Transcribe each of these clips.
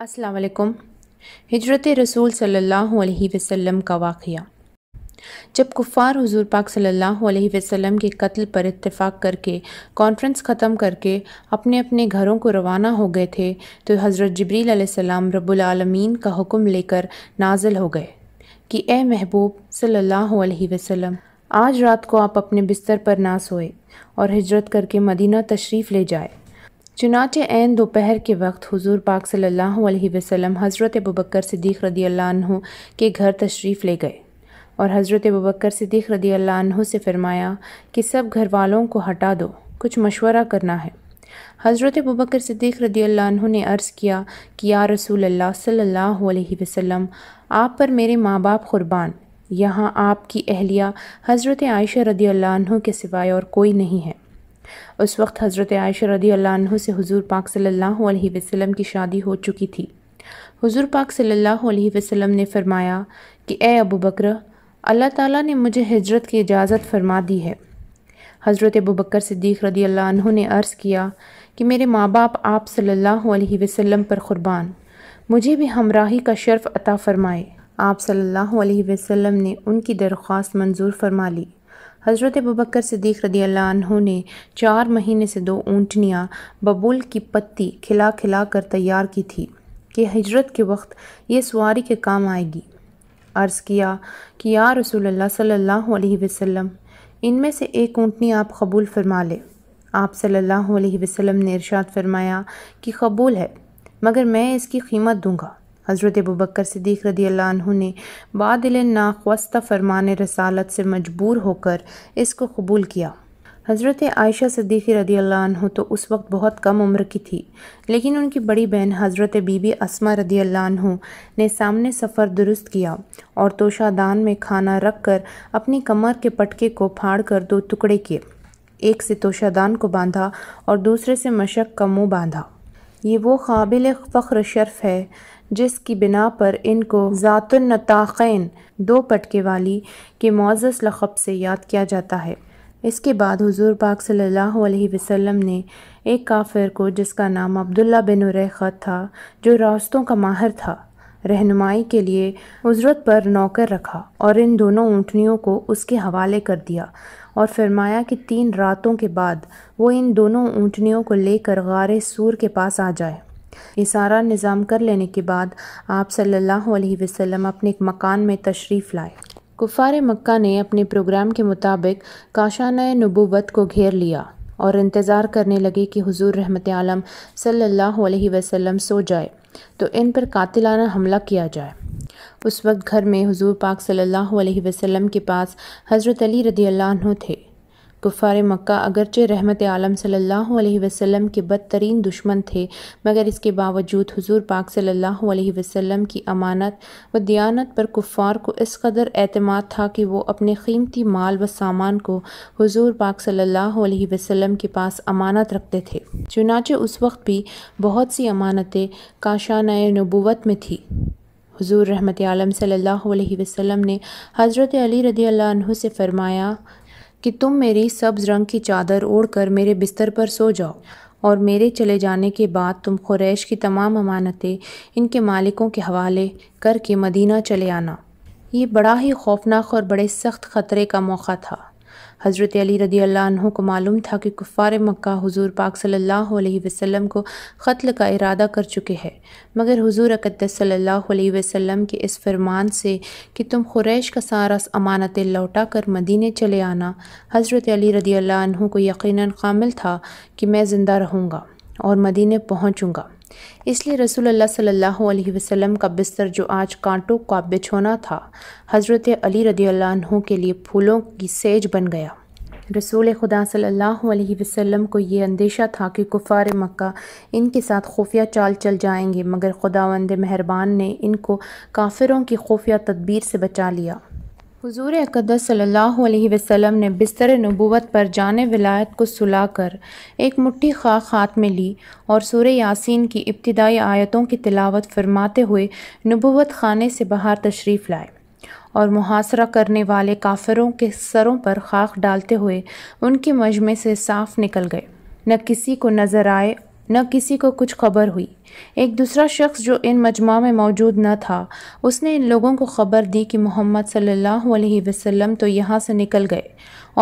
असलकुम हजरत हिजरत रसूल सल्लल्लाहु अलैहि वसल्लम का वाक़ जब कुफ़ार हुजूर पाक सल्लल्लाहु अलैहि वसल्लम के कत्ल पर इत्तेफाक करके कॉन्फ्रेंस ख़त्म करके अपने अपने घरों को रवाना हो गए थे तो हज़रत जबरील रबालमीन का हुक्म लेकर नाजल हो गए कि ए महबूब सल्लल्लाहु अलैहि वसल्लम आज रात को आप अपने बिस्तर पर ना सोए और हिजरत करके मदीना तशरीफ़ ले जाए चुनाच एन दोपहर के वक्त हुजूर पाक सल्लल्लाहु अलैहि वसल्लम हज़रत अबूबकर सिद्दीक़ रदी अल्लाह के घर तशरीफ़ ले गए और हज़रत अबूबकर सिद्दीक़ रदी अल्लाह से फ़रमाया कि सब घर वालों को हटा दो कुछ मशवरा करना है हज़रत अबूबकर सिद्दीक़ रदी अल्लाह ने अर्ज़ किया कि या रसूल अल्लाह सल्लल्लाहु अलैहि वसल्लम आप पर मेरे माँ बाप क़ुरबान यहाँ आपकी अहलिया हज़रत आयशा रदी अल्लाह के सिवाय और कोई नहीं है उस वक्त हज़रत आयशा रदी अल्लाह से हुजूर पाक सल्लल्लाहु अलैहि वसल्लम की शादी हो चुकी थी हुजूर पाक सल्लल्लाहु अलैहि वसल्लम ने फरमाया कि ए अबू बकर अल्लाह ताला ने मुझे हजरत की इजाज़त फरमा दी है हज़रत अबू बकर सिद्दीक रदी अल्लाह ने अर्ज़ किया कि मेरे माँ बाप आप सल्लल्लाहु अलैहि वसल्लम पर क़ुरबान मुझे भी हमराही का शर्फ़ अता फ़रमाए आप सल्लल्लाहु अलैहि वसल्लम ने उनकी दरख्वास्त मंजूर फरमा ली हज़रत बबकर सिद्दीक रदी अल्लाह ने चार महीने से दो ऊँटनियाँ बबुल की पत्ती खिला खिला कर तैयार की थी कि हजरत के वक्त ये सवारी के काम आएगी अर्ज़ किया कि या रसूल सल्लल्लाहु अलैहि वसल्लम इनमें से एक ऊँटनी आप कबूल फरमा ले आप सल्लल्लाहु अलैहि वसल्लम ने इरशाद फरमाया कि कबूल है मगर मैं इसकी कीमत दूँगा हज़रत अबूबकर सिद्दीक रदी अल्लाह ने बाद नाख्वस्त फरमान रसालत से मजबूर होकर इसको कबूल किया हज़रत आयशा सदी रदी अल्लाह तो उस वक्त बहुत कम उम्र की थी लेकिन उनकी बड़ी बहन हज़रत बीबी असमा रदी अल्लाह ने सामने सफ़र दुरुस्त किया और तोशादान में खाना रख कर अपनी कमर के पटके को फाड़ कर दो टुकड़े किए एक से तोशादान को बांधा और दूसरे से मशक का मुँह बांधा ये वो काबिल फ़ख्र शर्फ है जिसकी बिना पर इनको ज़ातुलनताक़ैन दो पटके वाली के मोज़ लख़ब से याद किया जाता है इसके बाद हुजूर पाक सल्लल्लाहु अलैहि वसल्लम ने एक काफ़िर को जिसका नाम अब्दुल्ला बिन उरैखा था जो रास्तों का माहर था रहनुमाई के लिए उजरत पर नौकर रखा और इन दोनों ऊँटनियों को उसके हवाले कर दिया और फरमाया कि तीन रातों के बाद वो इन दोनों ऊँटनियों को लेकर गार सूर के पास आ जाए इशारा निज़ाम कर लेने के बाद आप सल्लल्लाहु अलैहि वसल्लम अपने एक मकान में तशरीफ़ लाए कुफ़ार मक्का ने अपने प्रोग्राम के मुताबिक काशान नबूवत को घेर लिया और इंतज़ार करने लगे कि हुजूर रहमत आलम सल्लल्लाहु अलैहि वसल्लम सो जाए तो इन पर कातिलाना हमला किया जाए उस वक्त घर में हुजूर पाक सल्लल्लाहु अलैहि वसल्लम के पास हज़रत अली रदी थे कुफ़ार मक्का अगरचे रहमत आलम सल्लल्लाहु अलैहि वसल्लम के बदतरीन दुश्मन थे मगर इसके बावजूद हुजूर पाक सल्लल्लाहु अलैहि वसल्लम की अमानत व दयानत पर कुफ़ार को इस कदर अतमाद था कि वो अपने कीमती माल व सामान को हुजूर पाक सल्लल्लाहु अलैहि वसल्लम के पास अमानत रखते थे चुनाचे उस वक्त भी बहुत सी अमानतें काशाना नबूवत में थी हजूर रहमत आलम सल्ला वसम ने हज़रत अली रदी अल्लाह से फ़रमाया कि तुम मेरी सब्ज़ रंग की चादर ओढ़कर मेरे बिस्तर पर सो जाओ और मेरे चले जाने के बाद तुम कुरैश की तमाम अमानतें इनके मालिकों के हवाले करके मदीना चले आना ये बड़ा ही खौफनाक और बड़े सख्त ख़तरे का मौका था हज़रत अली रदी अल्लाह को मालूम था कि कुफ़ार मक्का हुजूर पाक सल्लल्लाहु अलैहि वसल्लम को ख़त्ल का इरादा कर चुके हैं मगर हुजूर अकदस सल्लल्लाहु अलैहि वसल्लम के इस फरमान से कि तुम खुरैश का सारा अमानत लौटा कर मदीने चले आना हज़रत अली रदी अल्लाह को यकीन कामिल था कि मैं ज़िंदा रहूँगा और मदीने पहुँचूँगा इसलिए रसूल सल्लल्लाहु अलैहि वसल्लम का बिस्तर जो आज कांटों का बिछोना था हज़रत अली रदी के लिए फूलों की सेज बन गया रसूल खुदा सल्लल्लाहु अलैहि वसल्लम को ये अंदेशा था कि कुफ़ार मक्का इनके साथ खुफिया चाल चल जाएंगे मगर खुदावंद मेहरबान ने इनको काफिरों की खुफिया तदबीर से बचा लिया हुजूर अकदस सल्लल्लाहु अलैहि वसल्लम ने बिस्तर नबूवत पर जान विलायत को सुलाकर एक मुट्ठी खा हाथ में ली और सूर यासीन की इब्तदाई आयतों की तिलावत फरमाते हुए नबूवत खाने से बाहर तशरीफ़ लाए और मुहासरा करने वाले काफिरों के सरों पर खाक डालते हुए उनके मजमे से साफ निकल गए न किसी को नज़र आए न किसी को कुछ खबर हुई एक दूसरा शख्स जो इन मजमा में मौजूद न था उसने इन लोगों को खबर दी कि मोहम्मद सल्लल्लाहु अलैहि वसल्लम तो यहाँ से निकल गए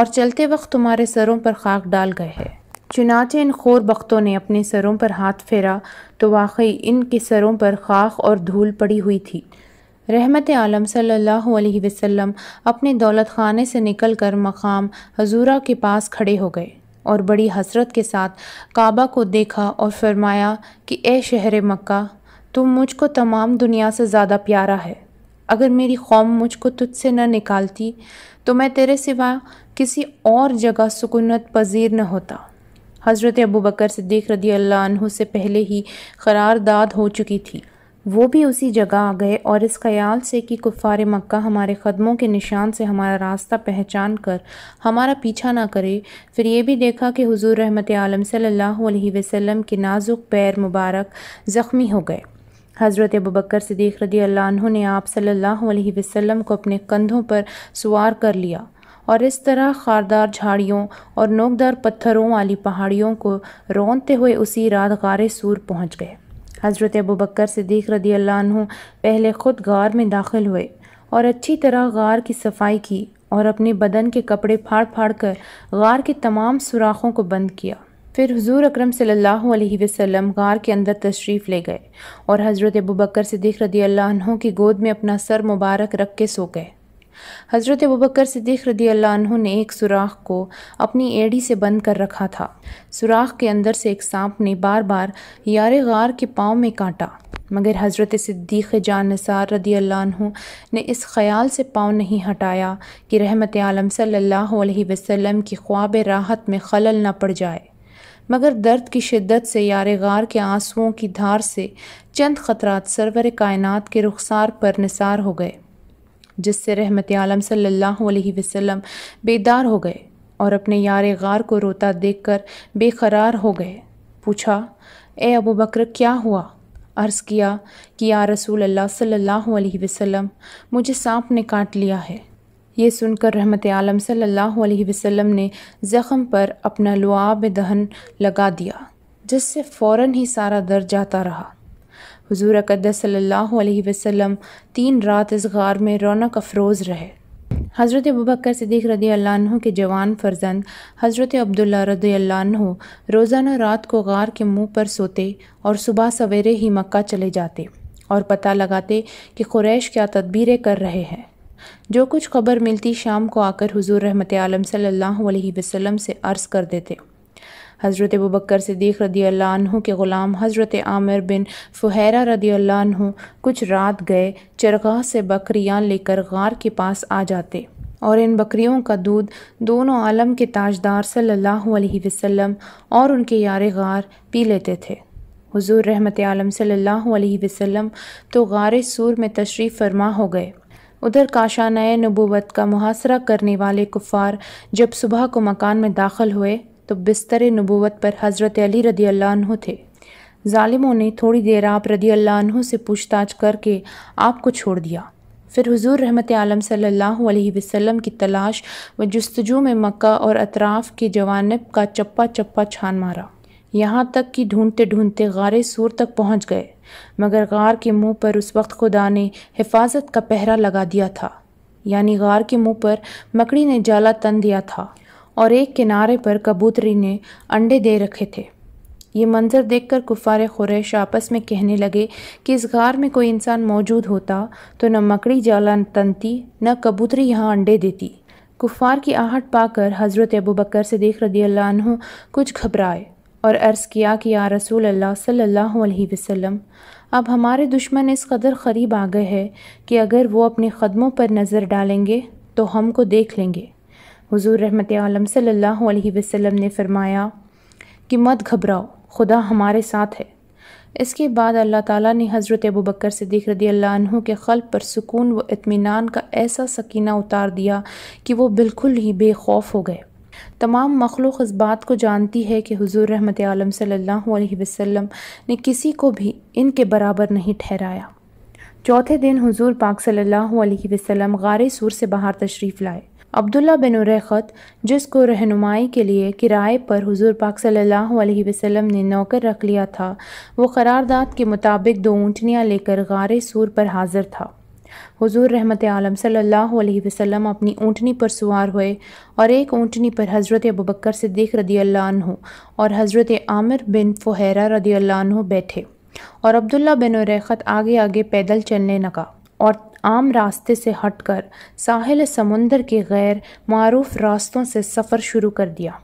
और चलते वक्त तुम्हारे सरों पर खाक डाल गए हैं चुनाचे इन खोर बख्तों ने अपने सरों पर हाथ फेरा तो वाकई इनके सरों पर खाक और धूल पड़ी हुई थी रहमत आलम सल्लल्लाहु अलैहि वसल्लम अपने दौलत खाने से निकल कर मकाम हजूरा के पास खड़े हो गए और बड़ी हसरत के साथ काबा को देखा और फरमाया कि ए शहर मक्का तुम मुझको तमाम दुनिया से ज़्यादा प्यारा है अगर मेरी कौम मुझको तुझसे न निकालती तो मैं तेरे सिवा किसी और जगह सुकूनत पजीर न होता हज़रत अबू बकर सिद्दीक रदी अल्लाह से पहले ही करारदाद हो चुकी थी वो भी उसी जगह आ गए और इस ख्याल से कि कुफ़ार मक्का हमारे ख़दमों के निशान से हमारा रास्ता पहचान कर हमारा पीछा ना करे फिर ये भी देखा कि हुजूर रहमत आलम सल्लल्लाहु अलैहि वसल्लम के नाजुक पैर मुबारक ज़ख्मी हो गए हज़रत अबूबकर बकर सदीक़ रदी अल्लाह ने आप सल्लल्लाहु अलैहि वसल्लम को अपने कंधों पर सवार कर लिया और इस तरह खारदार झाड़ियों और नोकदार पत्थरों वाली पहाड़ियों को रौनते हुए उसी रात गारे सूर पहुँच गए हज़रत अबू बकर सिद्दीक रदी अल्लाह पहले ख़ुद गार में दाखिल हुए और अच्छी तरह गार की सफाई की और अपने बदन के कपड़े फाड़ फाड़ कर गार के तमाम सुराखों को बंद किया फिर हुजूर अकरम सल्लल्लाहु अलैहि वसल्लम गार के अंदर तशरीफ़ ले गए और हज़रत अबू बकर सिद्दीक रदी अल्लाह की गोद में अपना सर मुबारक रख के सो गए हज़रत अबूबकर सिद्दीक रदी अल्लाह ने एक सुराख को अपनी एड़ी से बंद कर रखा था सुराख के अंदर से एक सांप ने बार बार यार गार के पाँव में काटा मगर हज़रत सिद्दीक़ जान निसार रदी अल्लाह ने इस ख्याल से पाँव नहीं हटाया कि रहमत आलम सल्ला वसम की ख्वाब राहत में खलल न पड़ जाए मगर दर्द की शिद्दत से यार गार के आंसुओं की धार से चंद खतरात सरवर कायनात के रुखसार पर निसार हो गए जिससे रहमत आलम सल्लल्लाहु अलैहि वसल्लम बेदार हो गए और अपने यार गार को रोता देखकर बेकरार हो गए पूछा ए अबू बकर क्या हुआ अर्ज़ किया कि या रसूल अल्लाह सल्लल्लाहु अलैहि वसल्लम मुझे सांप ने काट लिया है ये सुनकर रहमत आलम सल्लल्लाहु अलैहि वसल्लम ने ज़ख़म पर अपना लुआब दहन लगा दिया जिससे फ़ौर ही सारा दर्द जाता रहा हुजूर अकदस सल्लल्लाहु अलैहि वसल्लम तीन रात इस गार में रौनक अफरोज़ रहे हज़रत अबूबकर सिद्दीक रदी अल्लाह के जवान फर्जंद हज़रत अब्दुल्ला रदी अल्लाह रोज़ाना रात को गार के मुंह पर सोते और सुबह सवेरे ही मक्का चले जाते और पता लगाते कि कुरैश क्या तदबीरें कर रहे हैं जो कुछ खबर मिलती शाम को आकर हुजूर रहमत आलम सल्लल्लाहु अलैहि वसल्लम से अर्ज़ कर देते हज़रत बकर सदीक़ रदी अल्लाह के ग़ुलाम हज़रत आमिर बिन फ़ुहरा रदी अल्लाह कुछ रात गए चरगाह से बकरियाँ लेकर गार के पास आ जाते और इन बकरियों का दूध दोनों आलम के ताजदार सल्लल्लाहु अलैहि वसल्लम और उनके यार गार पी लेते थे हुजूर रहमत आलम सल्लल्लाहु अलैहि वसल्लम तो गार सूर में तशरीफ़ फरमा हो गए उधर काशा नए नबूवत का मुहासरा करने वाले कुफ़ार जब सुबह को मकान में दाखिल हुए तो बिस्तर नबूत पर हज़रत अली रदी अल्लाह थे ालिमों ने थोड़ी देर आप रदी अल्लाह से पूछताछ करके आपको छोड़ दिया फिर हुजूर रहमत आलम सल्लल्लाहु अलैहि वसल्लम की तलाश व जस्तजू में मक्का और अतराफ़ की जवानब का चप्पा चप्पा छान मारा यहाँ तक कि ढूंढते ढूंढते गार सूर तक पहुँच गए मगर गार के मुंह पर उस वक्त खुदा ने हिफाजत का पहरा लगा दिया था यानी गार के मुंह पर मकड़ी ने जाला तन दिया था और एक किनारे पर कबूतरी ने अंडे दे रखे थे ये मंज़र देखकर कुफ़ार खुरैश आपस में कहने लगे कि इस गार में कोई इंसान मौजूद होता तो न मकड़ी जाला तनती न कबूतरी यहाँ अंडे देती कुफ़ार की आहट पाकर हज़रत अबू बकर से देख रदी अल्लाह कुछ घबराए और अर्ज़ किया कि या रसूल अल्लाह सल्लल्लाहु अलैहि वसल्लम अब हमारे दुश्मन इस कदर करीब आ गए हैं कि अगर वो अपने क़दमों पर नज़र डालेंगे तो हमको देख लेंगे हुजूर रहमत आलम सल्लल्लाहु अलैहि वसल्लम ने फरमाया कि मत घबराओ खुदा हमारे साथ है इसके बाद अल्लाह ताला ने हज़रत अबू बकर सिद्दीक रदी अल्लाह के क़ल्ब पर सुकून व इतमान का ऐसा सकीना उतार दिया कि वो बिल्कुल ही बेखौफ हो गए तमाम मखलूक इस बात को जानती है कि हुजूर रहमत आलम सल्लल्लाहु अलैहि वसल्लम ने किसी को भी इनके बराबर नहीं ठहराया चौथे दिन हुजूर पाक सल्लल्लाहु अलैहि वसल्लम गारे सूर से बाहर तशरीफ़ लाए अब्दुल्ला बिन उरेखत जिसको रहनुमाई के लिए किराए पर हुजूर पाक सल्लल्लाहु अलैहि वसल्लम ने नौकर रख लिया था वो करारदाद के मुताबिक दो ऊँटनियाँ लेकर गार सूर पर हाजिर था हुजूर रहमत आलम सल्लल्लाहु अलैहि वसल्लम अपनी ऊँटनी पर सवार हुए और एक ऊँटनी पर हज़रत अबूबकर सिद्दीक रदी अल्लाह और हज़रत आमिर बिन फ़ुहरा रदी अल्लाह बैठे और अब्दुल्ला बिन उरेखत आगे आगे पैदल चलने लगा और आम रास्ते से हटकर साहिल समुंदर के गैर मरूफ रास्तों से सफ़र शुरू कर दिया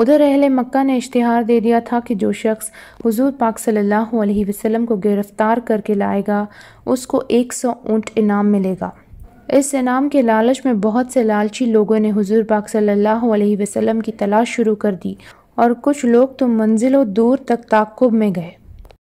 उधर अहल मक्का ने इश्तहार दे दिया था कि जो शख्स हुजूर पाक सल्लल्लाहु अलैहि वसल्लम को गिरफ़्तार करके लाएगा उसको एक सौ ऊँट इनाम मिलेगा इस इनाम के लालच में बहुत से लालची लोगों ने हुजूर पाक सल्लल्लाहु अलैहि वसल्लम की तलाश शुरू कर दी और कुछ लोग तो मंजिलों दूर तक ताकुब में गए